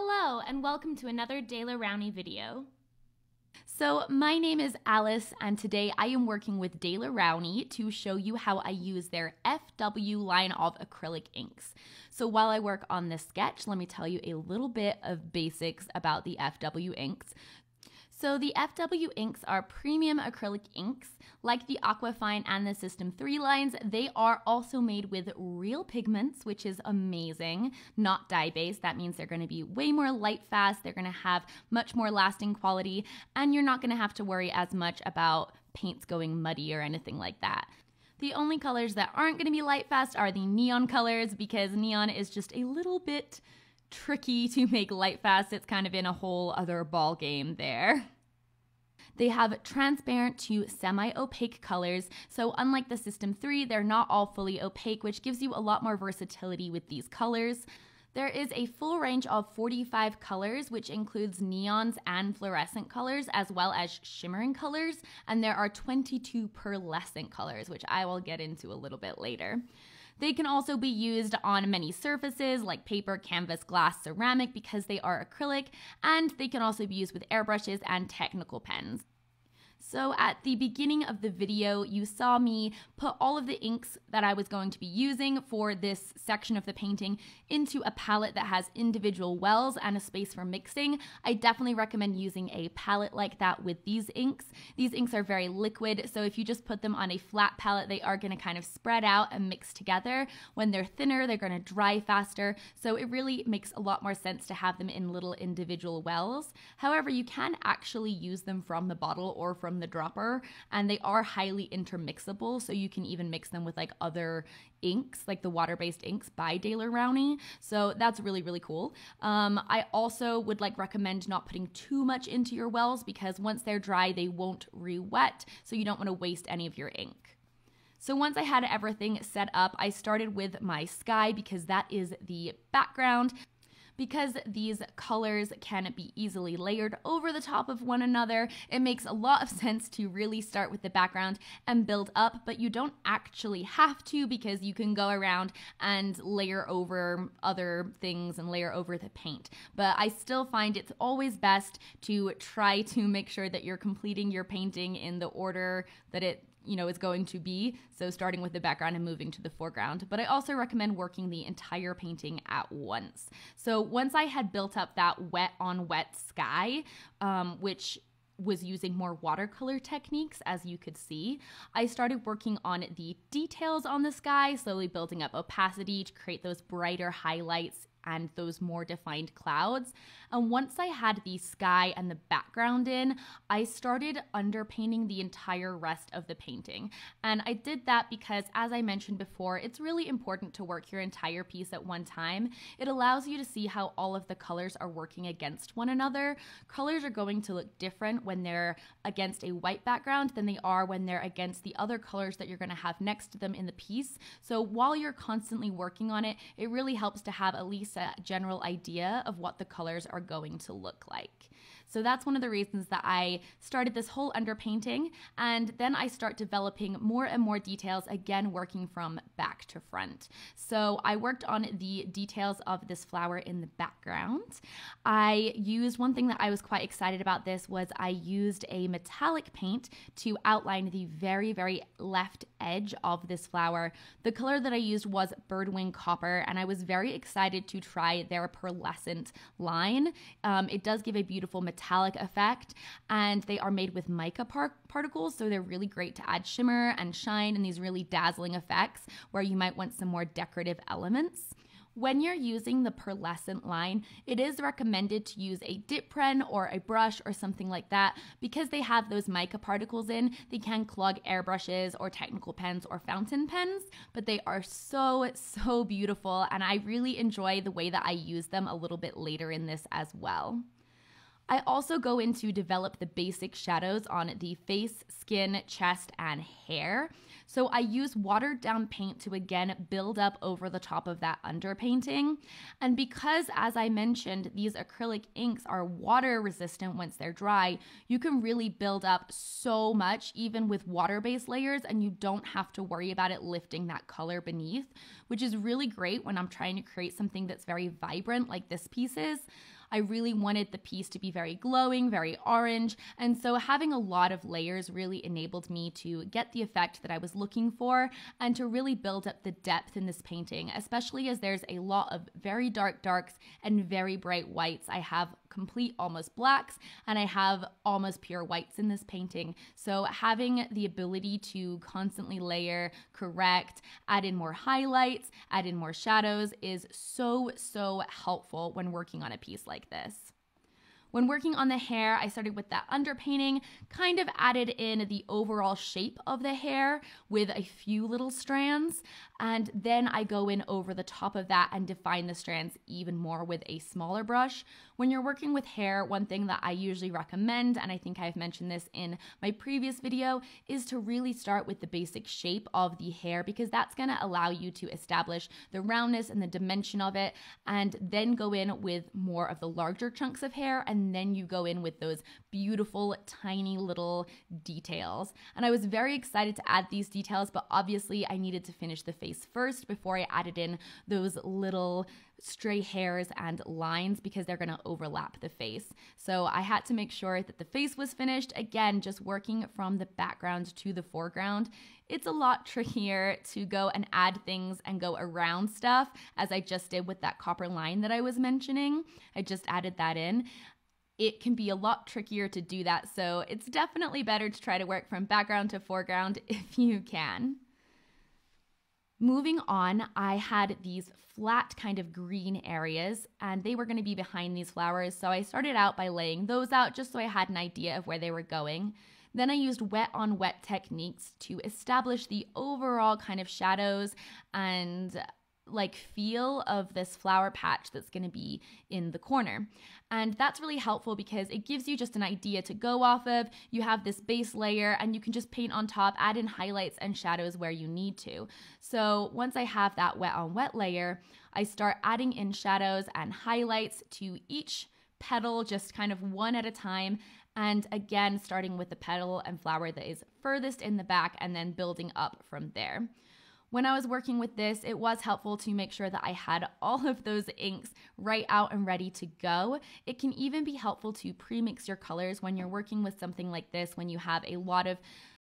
Hello and welcome to another De Rowney video. So my name is Alice and today I am working with De Rowney to show you how I use their FW line of acrylic inks. So while I work on this sketch, let me tell you a little bit of basics about the FW inks. So the FW inks are premium acrylic inks. Like the Aquafine and the System 3 lines, they are also made with real pigments, which is amazing, not dye-based. That means they're gonna be way more light fast, they're gonna have much more lasting quality, and you're not gonna have to worry as much about paints going muddy or anything like that. The only colors that aren't gonna be light fast are the neon colors because neon is just a little bit tricky to make light fast. It's kind of in a whole other ball game there. They have transparent to semi-opaque colors, so unlike the System 3, they're not all fully opaque, which gives you a lot more versatility with these colors. There is a full range of 45 colors, which includes neons and fluorescent colors, as well as shimmering colors, and there are 22 pearlescent colors, which I will get into a little bit later. They can also be used on many surfaces like paper, canvas, glass, ceramic because they are acrylic, and they can also be used with airbrushes and technical pens. So at the beginning of the video, you saw me put all of the inks that I was going to be using for this section of the painting into a palette that has individual wells and a space for mixing. I definitely recommend using a palette like that with these inks. These inks are very liquid, so if you just put them on a flat palette, they are gonna kind of spread out and mix together. When they're thinner, they're gonna dry faster, so it really makes a lot more sense to have them in little individual wells. However, you can actually use them from the bottle or from from the dropper and they are highly intermixable. So you can even mix them with like other inks, like the water-based inks by Daler Rowney. So that's really, really cool. Um, I also would like recommend not putting too much into your wells because once they're dry, they won't re-wet. So you don't want to waste any of your ink. So once I had everything set up, I started with my sky because that is the background. Because these colors can be easily layered over the top of one another, it makes a lot of sense to really start with the background and build up, but you don't actually have to because you can go around and layer over other things and layer over the paint. But I still find it's always best to try to make sure that you're completing your painting in the order that it you know is going to be so starting with the background and moving to the foreground but i also recommend working the entire painting at once so once i had built up that wet on wet sky um, which was using more watercolor techniques, as you could see. I started working on the details on the sky, slowly building up opacity to create those brighter highlights and those more defined clouds. And once I had the sky and the background in, I started underpainting the entire rest of the painting. And I did that because, as I mentioned before, it's really important to work your entire piece at one time. It allows you to see how all of the colors are working against one another. Colors are going to look different when they're against a white background than they are when they're against the other colors that you're going to have next to them in the piece. So while you're constantly working on it, it really helps to have at least a general idea of what the colors are going to look like. So that's one of the reasons that I started this whole underpainting. And then I start developing more and more details, again, working from back to front. So I worked on the details of this flower in the background. I used one thing that I was quite excited about this was I used a metallic paint to outline the very, very left edge of this flower. The color that I used was Birdwing Copper, and I was very excited to try their pearlescent line. Um, it does give a beautiful metallic metallic effect, and they are made with mica par- particles, so they're really great to add shimmer and shine and these really dazzling effects where you might want some more decorative elements. When you're using the pearlescent line, it is recommended to use a dip pen or a brush or something like that because they have those mica particles in. They can clog airbrushes or technical pens or fountain pens, but they are so, so beautiful, and I really enjoy the way that I use them a little bit later in this as well. I also go in to develop the basic shadows on the face, skin, chest, and hair. So I use watered down paint to again build up over the top of that underpainting. And because, as I mentioned, these acrylic inks are water resistant once they're dry, you can really build up so much even with water based layers and you don't have to worry about it lifting that color beneath, which is really great when I'm trying to create something that's very vibrant like this piece is. I really wanted the piece to be very glowing, very orange, and so having a lot of layers really enabled me to get the effect that I was looking for and to really build up the depth in this painting, especially as there's a lot of very dark darks and very bright whites. I have complete almost blacks and I have almost pure whites in this painting. So having the ability to constantly layer, correct, add in more highlights, add in more shadows is so, so helpful when working on a piece like like this. When working on the hair, I started with that underpainting, kind of added in the overall shape of the hair with a few little strands, and then I go in over the top of that and define the strands even more with a smaller brush. When you're working with hair, one thing that I usually recommend, and I think I've mentioned this in my previous video, is to really start with the basic shape of the hair because that's gonna allow you to establish the roundness and the dimension of it and then go in with more of the larger chunks of hair and then you go in with those beautiful tiny little details. And I was very excited to add these details, but obviously I needed to finish the face face first before I added in those little stray hairs and lines because they're gonna overlap the face. So I had to make sure that the face was finished. Again, just working from the background to the foreground. It's a lot trickier to go and add things and go around stuff as I just did with that copper line that I was mentioning. I just added that in it can be a lot trickier to do that. So it's definitely better to try to work from background to foreground if you can. Moving on, I had these flat kind of green areas and they were gonna be behind these flowers. So I started out by laying those out just so I had an idea of where they were going. Then I used wet on wet techniques to establish the overall kind of shadows and like feel of this flower patch that's going to be in the corner. And that's really helpful because it gives you just an idea to go off of. You have this base layer and you can just paint on top, add in highlights and shadows where you need to. So once I have that wet on wet layer, I start adding in shadows and highlights to each petal, just kind of one at a time. And again, starting with the petal and flower that is furthest in the back and then building up from there. When I was working with this, it was helpful to make sure that I had all of those inks right out and ready to go. It can even be helpful to pre-mix your colors when you're working with something like this, when you have a lot of